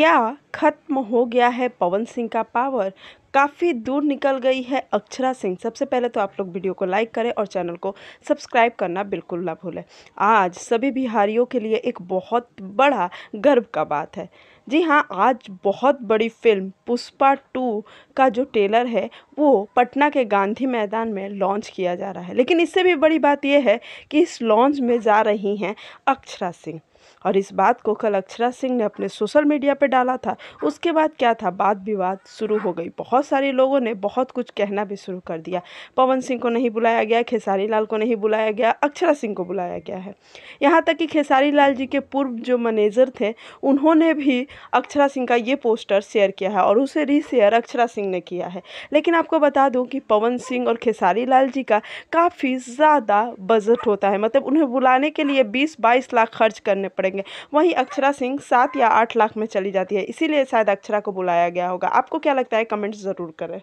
क्या खत्म हो गया है पवन सिंह का पावर काफ़ी दूर निकल गई है अक्षरा सिंह सबसे पहले तो आप लोग वीडियो को लाइक करें और चैनल को सब्सक्राइब करना बिल्कुल ना भूलें आज सभी बिहारियों के लिए एक बहुत बड़ा गर्व का बात है जी हाँ आज बहुत बड़ी फिल्म पुष्पा टू का जो ट्रेलर है वो पटना के गांधी मैदान में लॉन्च किया जा रहा है लेकिन इससे भी बड़ी बात यह है कि इस लॉन्च में जा रही हैं अक्षरा सिंह और इस बात को कल अक्षरा सिंह ने अपने सोशल मीडिया पर डाला था उसके बाद क्या था बात विवाद शुरू हो गई बहुत सारे लोगों ने बहुत कुछ कहना भी शुरू कर दिया पवन सिंह को नहीं बुलाया गया खेसारी लाल को नहीं बुलाया गया अक्षरा सिंह को बुलाया गया है यहाँ तक कि खेसारी लाल जी के पूर्व जो मैनेजर थे उन्होंने भी अक्षरा सिंह का ये पोस्टर शेयर किया है और उसे रीशेयर अक्षरा सिंह ने किया है लेकिन आपको बता दूँ कि पवन सिंह और खेसारी लाल जी का काफ़ी ज़्यादा बजट होता है मतलब उन्हें बुलाने के लिए बीस बाईस लाख खर्च करने पड़ेंगे वहीं अक्षरा सिंह सात या आठ लाख में चली जाती है इसी इसीलिए शायद अक्षरा को बुलाया गया होगा आपको क्या लगता है कमेंट्स ज़रूर करें